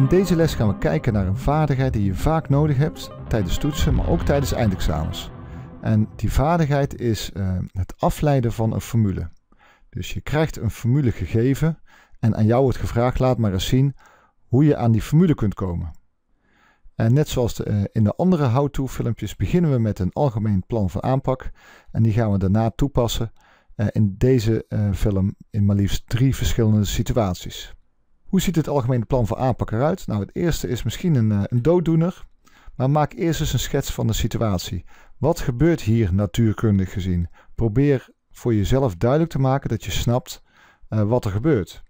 In deze les gaan we kijken naar een vaardigheid die je vaak nodig hebt tijdens toetsen, maar ook tijdens eindexamens. En die vaardigheid is eh, het afleiden van een formule. Dus je krijgt een formule gegeven en aan jou wordt gevraagd, laat maar eens zien hoe je aan die formule kunt komen. En net zoals de, eh, in de andere how-to filmpjes beginnen we met een algemeen plan van aanpak en die gaan we daarna toepassen eh, in deze film in maar liefst drie verschillende situaties. Hoe ziet het algemene plan voor aanpak eruit? Nou, het eerste is misschien een, eh, een dooddoener. Maar maak eerst eens een schets van de situatie. Wat gebeurt hier natuurkundig gezien? Probeer voor jezelf duidelijk te maken dat je snapt eh, wat er gebeurt.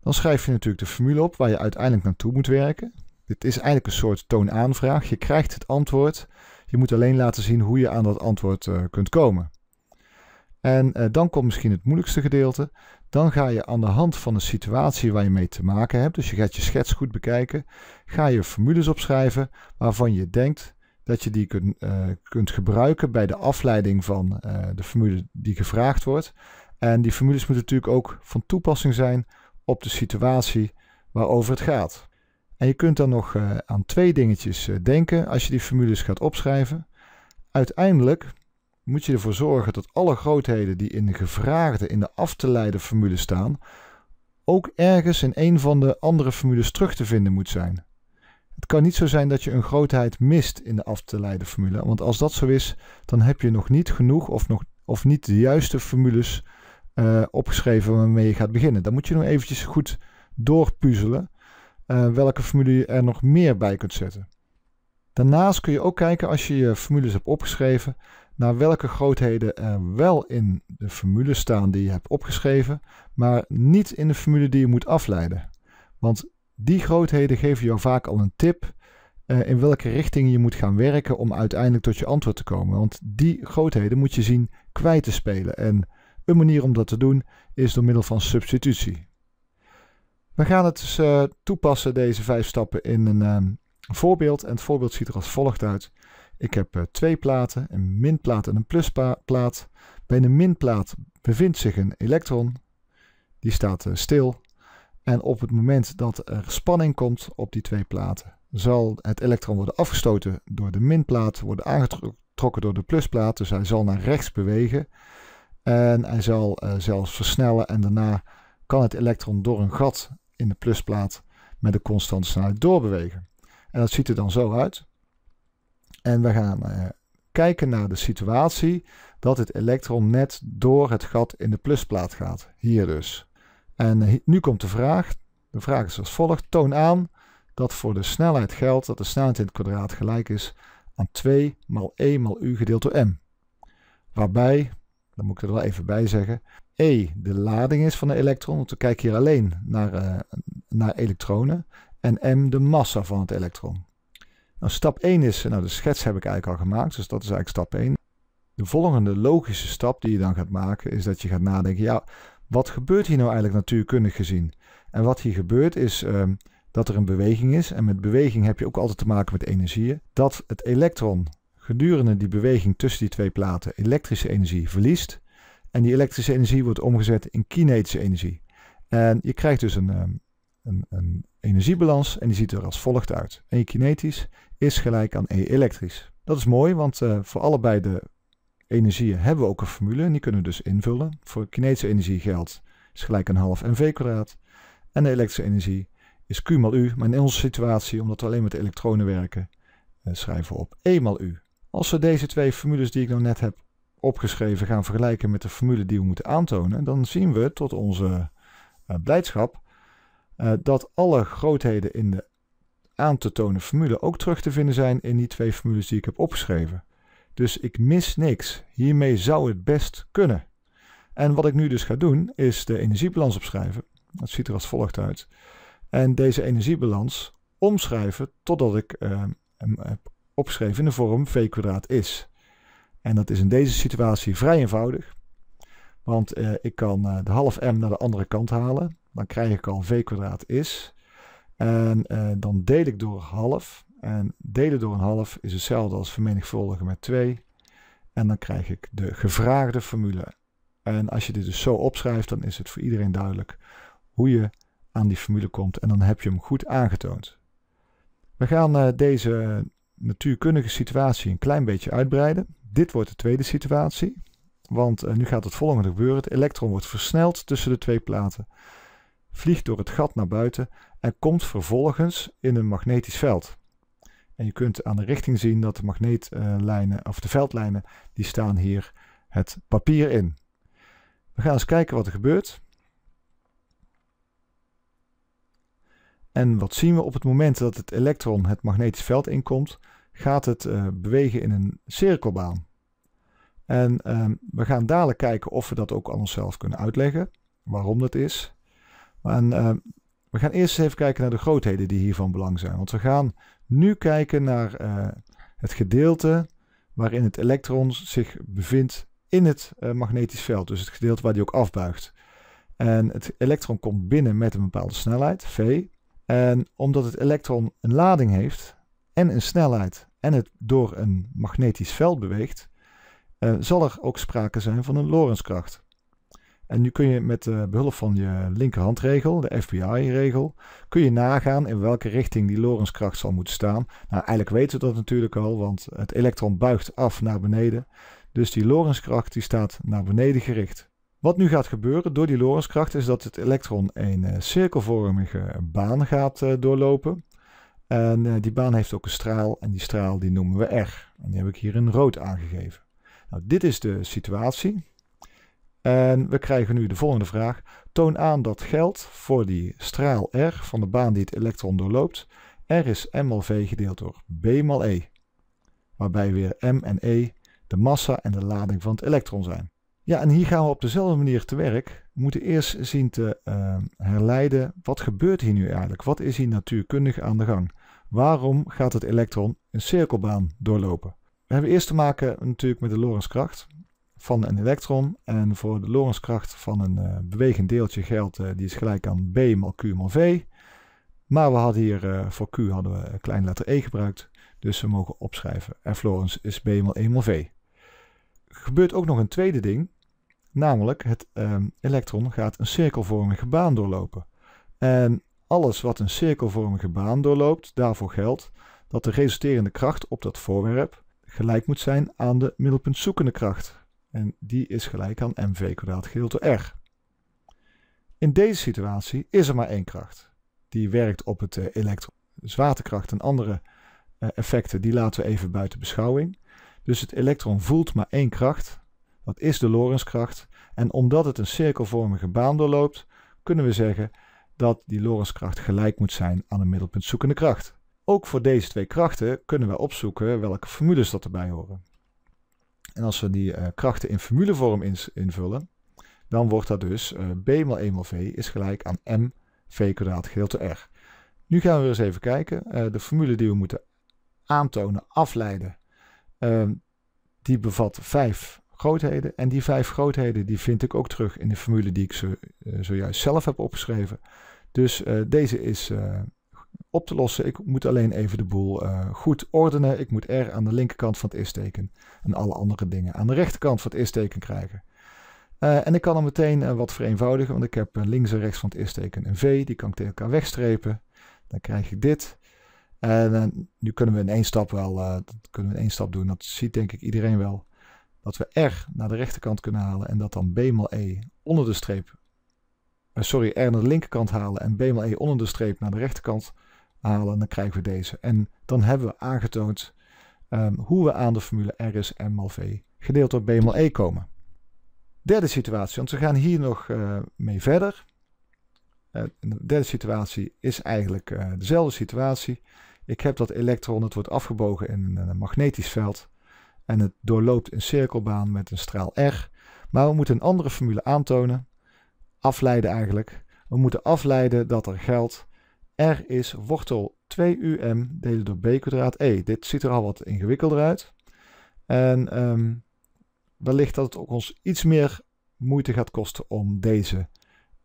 Dan schrijf je natuurlijk de formule op waar je uiteindelijk naartoe moet werken. Dit is eigenlijk een soort toonaanvraag. Je krijgt het antwoord. Je moet alleen laten zien hoe je aan dat antwoord eh, kunt komen. En dan komt misschien het moeilijkste gedeelte. Dan ga je aan de hand van de situatie waar je mee te maken hebt, dus je gaat je schets goed bekijken, ga je formules opschrijven waarvan je denkt dat je die kunt eh, kunt gebruiken bij de afleiding van eh, de formule die gevraagd wordt. En die formules moeten natuurlijk ook van toepassing zijn op de situatie waarover het gaat. En je kunt dan nog eh, aan twee dingetjes denken als je die formules gaat opschrijven. Uiteindelijk moet je ervoor zorgen dat alle grootheden die in de gevraagde, in de af te leiden formule staan, ook ergens in een van de andere formules terug te vinden moet zijn. Het kan niet zo zijn dat je een grootheid mist in de af te leiden formule, want als dat zo is, dan heb je nog niet genoeg of, nog, of niet de juiste formules eh, opgeschreven waarmee je gaat beginnen. Dan moet je nog eventjes goed doorpuzzelen uh, welke formule je er nog meer bij kunt zetten. Daarnaast kun je ook kijken als je je formules hebt opgeschreven naar welke grootheden er wel in de formule staan die je hebt opgeschreven, maar niet in de formule die je moet afleiden. Want die grootheden geven jou vaak al een tip eh, in welke richting je moet gaan werken om uiteindelijk tot je antwoord te komen. Want die grootheden moet je zien kwijt te spelen. En een manier om dat te doen is door middel van substitutie. We gaan het dus eh, toepassen, deze vijf stappen, in een ehm, voorbeeld. En het voorbeeld ziet er als volgt uit. Ik heb eh, twee platen, een minplaat en een plusplaat. Bij de minplaat bevindt zich een elektron. Die staat eh, stil. En op het moment dat er spanning komt op die twee platen, zal het elektron worden afgestoten door de minplaat, worden aangetrokken door de plusplaat. Dus hij zal naar rechts bewegen. En hij zal eh, zelfs versnellen en daarna kan het elektron door een gat in de plusplaat met een constante snelheid doorbewegen. En dat ziet er dan zo uit. En we gaan eh, kijken naar de situatie dat het elektron net door het gat in de plusplaat gaat. Hier dus. En eh, nu komt de vraag. De vraag is als volgt. Toon aan dat voor de snelheid geldt dat de snelheid in het kwadraat gelijk is aan 2 maal e maal u gedeeld door m. Waarbij, dan moet ik er wel even bij zeggen, E de lading is van de elektron, want we kijken hier alleen naar, eh, naar elektronen, en M de massa van het elektron. Nou, stap 1 is, nou de schets heb ik eigenlijk al gemaakt, dus dat is eigenlijk stap 1. De volgende logische stap die je dan gaat maken is dat je gaat nadenken, ja, wat gebeurt hier nou eigenlijk natuurkundig gezien? En wat hier gebeurt is ehm, dat er een beweging is, en met beweging heb je ook altijd te maken met energieën, dat het elektron gedurende die beweging tussen die twee platen elektrische energie verliest. En die elektrische energie wordt omgezet in kinetische energie. En je krijgt dus een, ehm, een, een energiebalans en die ziet er als volgt uit. En je kinetisch is gelijk aan E elektrisch. Dat is mooi, want eh, voor allebei de energieën hebben we ook een formule. En die kunnen we dus invullen. Voor kinetische energie geldt is gelijk aan half mv kwadraat. En de elektrische energie is Q mal U. Maar in onze situatie, omdat we alleen met de elektronen werken, eh, schrijven we op E mal U. Als we deze twee formules die ik nou net heb opgeschreven gaan vergelijken met de formule die we moeten aantonen, dan zien we tot onze eh, blijdschap dat alle grootheden in de aan te tonen formule ook terug te vinden zijn in die twee formules die ik heb opgeschreven. Dus ik mis niks. Hiermee zou het best kunnen. En wat ik nu dus ga doen is de energiebalans opschrijven. Dat ziet er als volgt uit. En deze energiebalans omschrijven totdat ik eh, hem heb opgeschreven in de vorm v kwadraat is. En dat is in deze situatie vrij eenvoudig. Want eh, ik kan eh, de half m naar de andere kant halen. Dan krijg ik al v kwadraat is. En eh, dan deel ik door half. En delen door een half is hetzelfde als vermenigvuldigen met 2. En dan krijg ik de gevraagde formule. En als je dit dus zo opschrijft, dan is het voor iedereen duidelijk hoe je aan die formule komt. En dan heb je hem goed aangetoond. We gaan eh, deze natuurkundige situatie een klein beetje uitbreiden. Dit wordt de tweede situatie. Want eh, nu gaat het volgende gebeuren. Het elektron wordt versneld tussen de twee platen vliegt door het gat naar buiten en komt vervolgens in een magnetisch veld. En je kunt aan de richting zien dat de magneetlijnen, of de veldlijnen, die staan hier het papier in. We gaan eens kijken wat er gebeurt. En wat zien we op het moment dat het elektron het magnetisch veld inkomt, gaat het eh, bewegen in een cirkelbaan. En ehm, we gaan dadelijk kijken of we dat ook aan onszelf kunnen uitleggen, waarom dat is. En eh, we gaan eerst even kijken naar de grootheden die hiervan belang zijn. Want we gaan nu kijken naar eh, het gedeelte waarin het elektron zich bevindt in het eh, magnetisch veld. Dus het gedeelte waar die ook afbuigt. En het elektron komt binnen met een bepaalde snelheid, v. En omdat het elektron een lading heeft en een snelheid en het door een magnetisch veld beweegt, zal er ook sprake zijn van een Lorentzkracht. En nu kun je met behulp van je linkerhandregel, de FBI-regel, kun je nagaan in welke richting die Lorentzkracht zal moeten staan. Nou, eigenlijk weten we dat natuurlijk al, want het elektron buigt af naar beneden. Dus die Lorentzkracht die staat naar beneden gericht. Wat nu gaat gebeuren door die Lorentzkracht is dat het elektron een eh, cirkelvormige baan gaat eh, doorlopen. En eh, die baan heeft ook een straal en die straal die noemen we R. En die heb ik hier in rood aangegeven. Nou, dit is de situatie. En we krijgen nu de volgende vraag. Toon aan dat geld voor die straal R van de baan die het elektron doorloopt, R is m mal v gedeeld door b mal e. Waarbij weer m en e de massa en de lading van het elektron zijn. Ja, en hier gaan we op dezelfde manier te werk. We moeten eerst zien te ehm, herleiden, wat gebeurt hier nu eigenlijk? Wat is hier natuurkundig aan de gang? Waarom gaat het elektron een cirkelbaan doorlopen? We hebben eerst te maken natuurlijk met de Lorentzkracht van een elektron. En voor de Lorentzkracht van een eh, bewegend deeltje geldt, eh, die is gelijk aan B mal Q mal V. Maar we hadden hier eh, voor Q hadden we kleine letter E gebruikt. Dus we mogen opschrijven. En Lorentz is B mal 1 e mal V. Gebeurt ook nog een tweede ding. Namelijk het ehm, elektron gaat een cirkelvormige baan doorlopen. En alles wat een cirkelvormige baan doorloopt, daarvoor geldt dat de resulterende kracht op dat voorwerp gelijk moet zijn aan de middelpuntzoekende kracht. En die is gelijk aan mv kwadraat gedeeld door r. In deze situatie is er maar één kracht. Die werkt op het eh, elektron. Zwaartekracht en andere eh, effecten, die laten we even buiten beschouwing. Dus het elektron voelt maar één kracht. Dat is de Lorentzkracht. En omdat het een cirkelvormige baan doorloopt, kunnen we zeggen dat die Lorentzkracht gelijk moet zijn aan een middelpuntzoekende kracht. Ook voor deze twee krachten kunnen we opzoeken welke formules dat erbij horen. En als we die eh, krachten in formulevorm invullen, dan wordt dat dus eh, b maal 1 maal v is gelijk aan m v kwadraat gedeeld door r. Nu gaan we weer eens even kijken. Eh, de formule die we moeten aantonen, afleiden, ehm, die bevat vijf grootheden. En die vijf grootheden die vind ik ook terug in de formule die ik zojuist zelf heb opgeschreven. Dus deze is op te lossen. Ik moet alleen even de boel eh, goed ordenen. Ik moet R aan de linkerkant van het is-teken en alle andere dingen aan de rechterkant van het is-teken krijgen. Eh, en ik kan hem meteen eh, wat vereenvoudigen, want ik heb links en rechts van het is-teken een V. Die kan ik tegen elkaar wegstrepen. Dan krijg ik dit. En nu kunnen we in één stap wel, dat kunnen we in één stap doen. Dat ziet denk ik iedereen wel. Dat we R naar de rechterkant kunnen halen en dat dan B mal E onder de streep sorry, R naar de linkerkant halen en B mal E onder de streep naar de rechterkant halen en dan krijgen we deze. En dan hebben we aangetoond ehm, hoe we aan de formule R is M mal V gedeeld door B mal E komen. Derde situatie, want we gaan hier nog eh, mee verder. Eh, de derde situatie is eigenlijk eh, dezelfde situatie. Ik heb dat elektron, het wordt afgebogen in een, magnetisch veld. En het doorloopt een cirkelbaan met een straal R. Maar we moeten een andere formule aantonen. Afleiden eigenlijk. We moeten afleiden dat er geldt R is wortel 2um delen door b kwadraat e. Dit ziet er al wat ingewikkelder uit. En ehm, wellicht dat het ook ons iets meer moeite gaat kosten om deze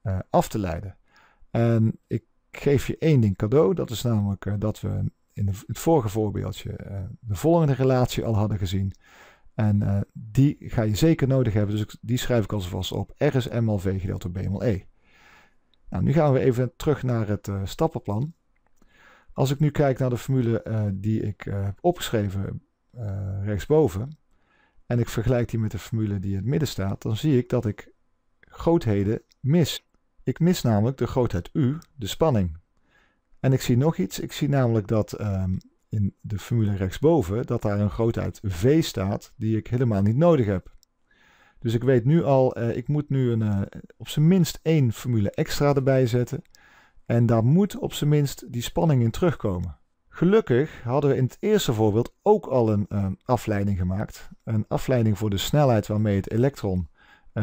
eh, af te leiden. En ik geef je één ding cadeau. Dat is namelijk eh, dat we in, het vorige voorbeeldje eh, de volgende relatie al hadden gezien. En die ga je zeker nodig hebben. Dus die schrijf ik alvast op. R is m al v gedeeld door b mal e. Nou, nu gaan we even terug naar het eh, stappenplan. Als ik nu kijk naar de formule eh, die ik heb eh, opgeschreven rechtsboven en ik vergelijk die met de formule die in het midden staat, dan zie ik dat ik grootheden mis. Ik mis namelijk de grootheid U, de spanning. En ik zie nog iets, ik zie namelijk dat ehm, in de formule rechtsboven dat daar een grootheid V staat die ik helemaal niet nodig heb. Dus ik weet nu al, eh, ik moet nu een, eh, op zijn minst één formule extra erbij zetten. En daar moet op zijn minst die spanning in terugkomen. Gelukkig hadden we in het eerste voorbeeld ook al een, eh, afleiding gemaakt. Een afleiding voor de snelheid waarmee het elektron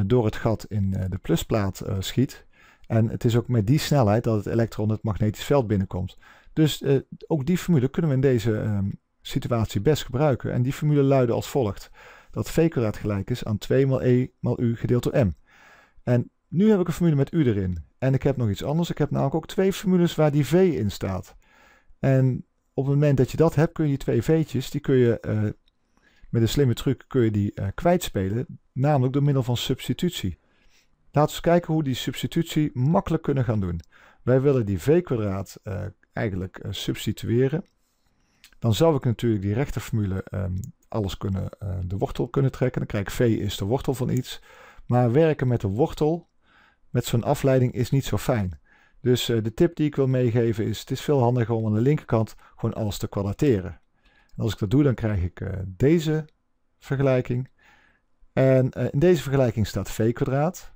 door het gat in de plusplaat schiet. En het is ook met die snelheid dat het elektron het magnetisch veld binnenkomt. Dus ook die formule kunnen we in deze ehm, situatie best gebruiken. En die formule luidde als volgt dat v kwadraat gelijk is aan 2 maal e maal u gedeeld door m. En nu heb ik een formule met u erin. En ik heb nog iets anders. Ik heb namelijk ook twee formules waar die v in staat. En op het moment dat je dat hebt, kun je die twee v'tjes, die kun je eh, met een slimme truc kun je die uh, kwijtspelen. Namelijk door middel van substitutie. Laten we eens kijken hoe die substitutie makkelijk kunnen gaan doen. Wij willen die v kwadraat eh, eigenlijk substitueren. Dan zou ik natuurlijk die rechterformule um, alles kunnen, eh, de wortel kunnen trekken. Dan krijg ik V is de wortel van iets. Maar werken met de wortel, met zo'n afleiding, is niet zo fijn. Dus eh, de tip die ik wil meegeven is, het is veel handiger om aan de linkerkant gewoon alles te kwadrateren. En als ik dat doe, dan krijg ik eh, deze vergelijking. En in deze vergelijking staat V kwadraat.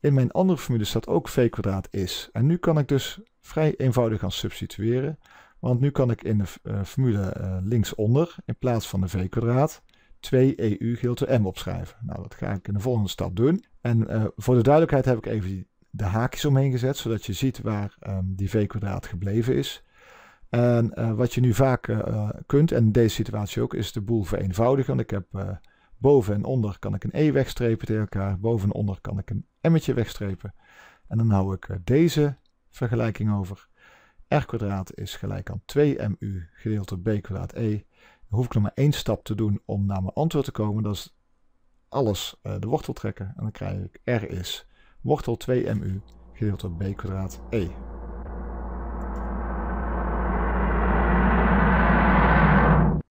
In mijn andere formule staat ook V kwadraat is. En nu kan ik dus vrij eenvoudig gaan substitueren. Want nu kan ik in de eh, formule uh, linksonder in plaats van de v kwadraat 2 EU geel m opschrijven. Nou, dat ga ik in de volgende stap doen. En eh, voor de duidelijkheid heb ik even de haakjes omheen gezet, zodat je ziet waar ehm, die v kwadraat gebleven is. En wat je nu vaak kunt, en in deze situatie ook, is de boel vereenvoudigen. Want ik heb boven en onder kan ik een E wegstrepen tegen elkaar. Boven en onder kan ik een M'tje wegstrepen. En dan hou ik deze vergelijking over r kwadraat is gelijk aan 2mu gedeeld door b kwadraat e. Dan hoef ik nog maar één stap te doen om naar mijn antwoord te komen. Dat is alles eh, de wortel trekken. En dan krijg ik r is wortel 2mu gedeeld door b kwadraat e.